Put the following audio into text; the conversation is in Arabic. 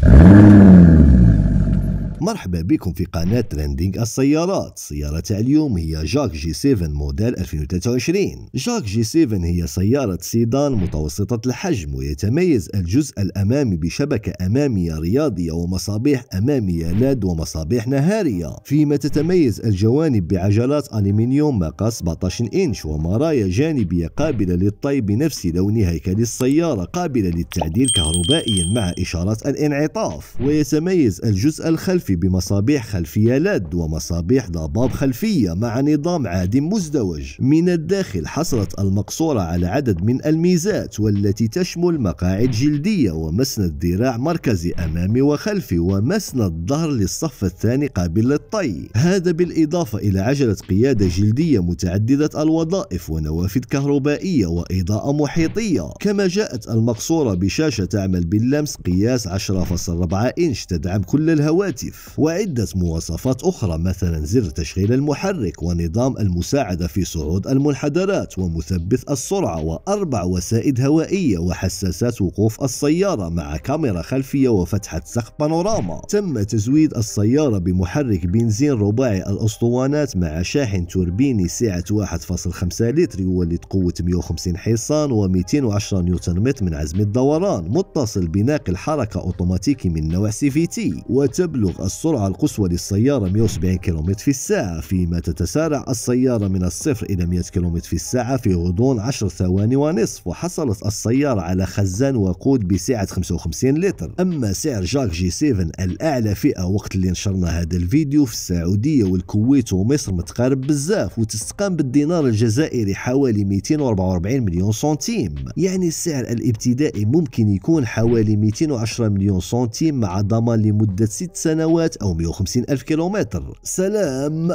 Mm-hmm. مرحبا بكم في قناة ترندينغ السيارات سيارة اليوم هي جاك جي 7 موديل 2023 جاك جي 7 هي سيارة سيدان متوسطة الحجم ويتميز الجزء الأمامي بشبكة أمامية رياضية ومصابيح أمامية لاد ومصابيح نهارية فيما تتميز الجوانب بعجلات ألمنيوم مقاس 17 إنش ومرايا جانبية قابلة للطي بنفس لون هيكل السيارة قابلة للتعديل كهربائيا مع إشارات الانعطاف ويتميز الجزء الخلفي بمصابيح خلفية لد ومصابيح ضباب خلفية مع نظام عادم مزدوج من الداخل حصلت المقصورة على عدد من الميزات والتي تشمل مقاعد جلدية ومسند ذراع مركزي أمامي وخلفي ومسند ظهر للصف الثاني قابل للطي هذا بالإضافة إلى عجلة قيادة جلدية متعددة الوظائف ونوافذ كهربائية وإضاءة محيطية كما جاءت المقصورة بشاشة تعمل باللمس قياس 10.4 إنش تدعم كل الهواتف وعدة مواصفات أخرى مثلا زر تشغيل المحرك ونظام المساعدة في صعود المنحدرات ومثبت السرعة وأربع وسائد هوائية وحساسات وقوف السيارة مع كاميرا خلفية وفتحة سقف بانوراما تم تزويد السيارة بمحرك بنزين رباعي الأسطوانات مع شاحن توربيني سعة 1.5 لتر يولد قوة 150 حصان و210 نيوتن متر من عزم الدوران متصل بناقل حركة أوتوماتيكي من نوع سي في تي وتبلغ السرعة القصوى للسيارة 170 كم في الساعة فيما تتسارع السيارة من الصفر إلى 100 كم في الساعة في غضون 10 ثواني ونصف وحصلت السيارة على خزان وقود بسعة 55 لتر أما سعر جاك جي 7 الأعلى فئة وقت اللي نشرنا هذا الفيديو في السعودية والكويت ومصر متقارب بزاف وتستقام بالدينار الجزائري حوالي 244 مليون سنتيم يعني السعر الابتدائي ممكن يكون حوالي 210 مليون سنتيم مع ضمان لمدة 6 سنوات سنوات أو 150 ألف كيلومتر سلام